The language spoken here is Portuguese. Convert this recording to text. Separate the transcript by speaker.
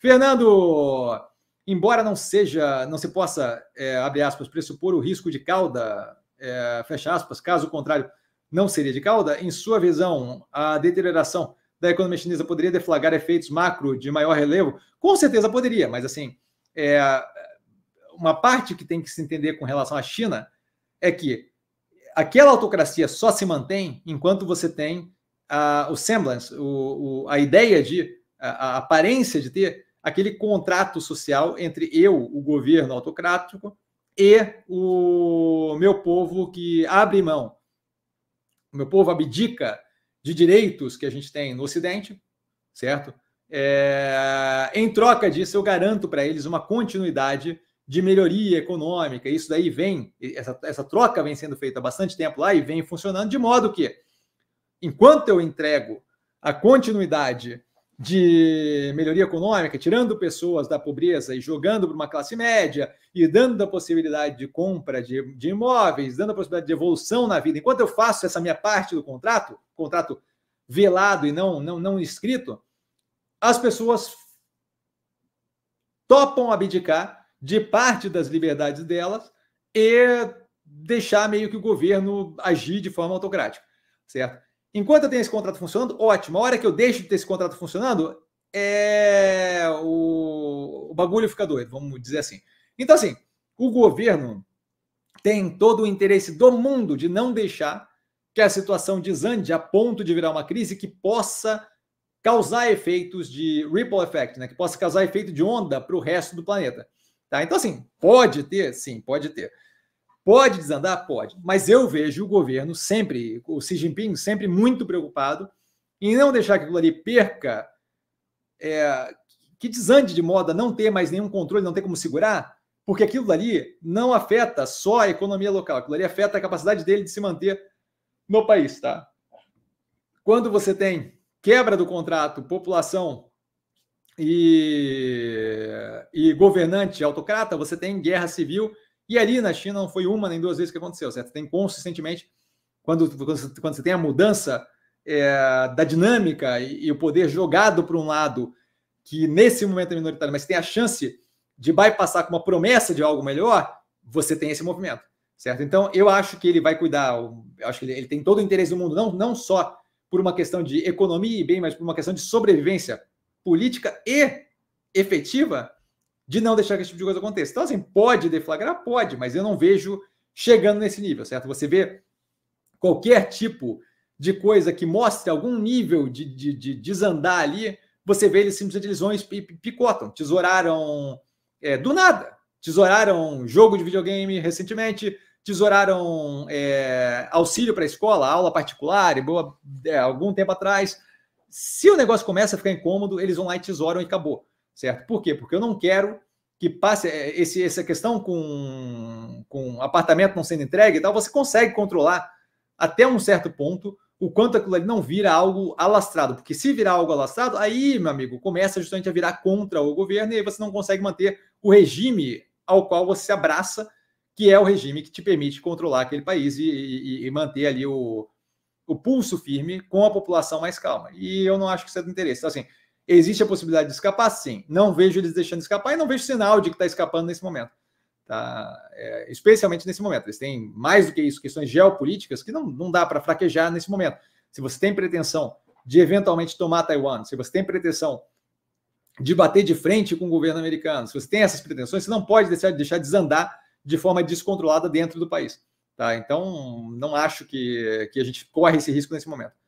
Speaker 1: Fernando, embora não seja, não se possa, é, abre aspas, pressupor o risco de cauda, é, fecha aspas, caso contrário, não seria de cauda, em sua visão, a deterioração da economia chinesa poderia deflagrar efeitos macro de maior relevo? Com certeza poderia, mas assim, é, uma parte que tem que se entender com relação à China é que aquela autocracia só se mantém enquanto você tem a, ah, o semblance, o, o, a ideia de, a, a aparência de ter aquele contrato social entre eu, o governo autocrático, e o meu povo que abre mão. O meu povo abdica de direitos que a gente tem no Ocidente, certo? É, em troca disso, eu garanto para eles uma continuidade de melhoria econômica. Isso daí vem, essa, essa troca vem sendo feita há bastante tempo lá e vem funcionando, de modo que, enquanto eu entrego a continuidade de melhoria econômica, tirando pessoas da pobreza e jogando para uma classe média e dando a possibilidade de compra de, de, imóveis, dando a possibilidade de evolução na vida. Enquanto eu faço essa minha parte do contrato, contrato velado e não não não escrito, as pessoas topam abdicar de parte das liberdades delas e deixar meio que o governo agir de forma autocrática, certo? Enquanto eu tenho esse contrato funcionando, ótimo. A hora que eu deixo de ter esse contrato funcionando, é... o... o bagulho fica doido, vamos dizer assim. Então, assim, o governo tem todo o interesse do mundo de não deixar que a situação desande a ponto de virar uma crise que possa causar efeitos de ripple effect, né? que possa causar efeito de onda para o resto do planeta. Tá? Então, assim, pode ter? Sim, pode ter. Pode desandar? Pode. Mas eu vejo o governo sempre, o Xi Jinping, sempre muito preocupado em não deixar que aquilo ali perca, é, que desande de moda, não ter mais nenhum controle, não ter como segurar, porque aquilo ali não afeta só a economia local, aquilo ali afeta a capacidade dele de se manter no país, tá? Quando você tem quebra do contrato, população e, e governante autocrata, você tem guerra civil e ali na China não foi uma nem duas vezes que aconteceu, certo? Tem consistentemente, quando, quando você tem a mudança é, da dinâmica e, e, o poder jogado para um lado que nesse momento é minoritário, mas tem a chance de bypassar com uma promessa de algo melhor, você tem esse movimento, certo? Então eu acho que ele vai cuidar, eu acho que ele, ele tem todo o interesse do mundo, não, não só por uma questão de economia e bem, mas por uma questão de sobrevivência política e efetiva de não deixar que esse tipo de coisa aconteça. Então, assim, pode deflagrar? Pode, mas eu não vejo chegando nesse nível, certo? Você vê qualquer tipo de coisa que mostre algum nível de, de, de desandar ali, você vê eles simplesmente eles vão e picotam, tesouraram é, do nada, tesouraram jogo de videogame recentemente, tesouraram é, auxílio para a escola, aula particular, boa, é, algum tempo atrás. Se o negócio começa a ficar incômodo, eles vão lá e tesouram e acabou certo? Por quê? Porque eu não quero que passe é, esse, essa questão com, com apartamento não sendo entregue e tal, você consegue controlar até um certo ponto o quanto aquilo ali não vira algo alastrado. Porque se virar algo alastrado, aí, meu amigo, começa justamente a virar contra o governo e aí você não consegue manter o regime ao qual você se abraça, que é o regime que te permite controlar aquele país e, e, e manter ali o, o pulso firme com a população mais calma. E eu não acho que isso é do interesse. Então, assim, Existe a possibilidade de escapar? Sim. Não vejo eles deixando escapar e não vejo sinal de que está escapando nesse momento. Tá? É, especialmente nesse momento. Eles têm, mais do que isso, questões geopolíticas que não, não dá para fraquejar nesse momento. Se você tem pretensão de eventualmente tomar Taiwan, se você tem pretensão de bater de frente com o governo americano, se você tem essas pretensões, você não pode deixar, deixar desandar de forma descontrolada dentro do país. Tá? Então, não acho que, que a gente corre esse risco nesse momento.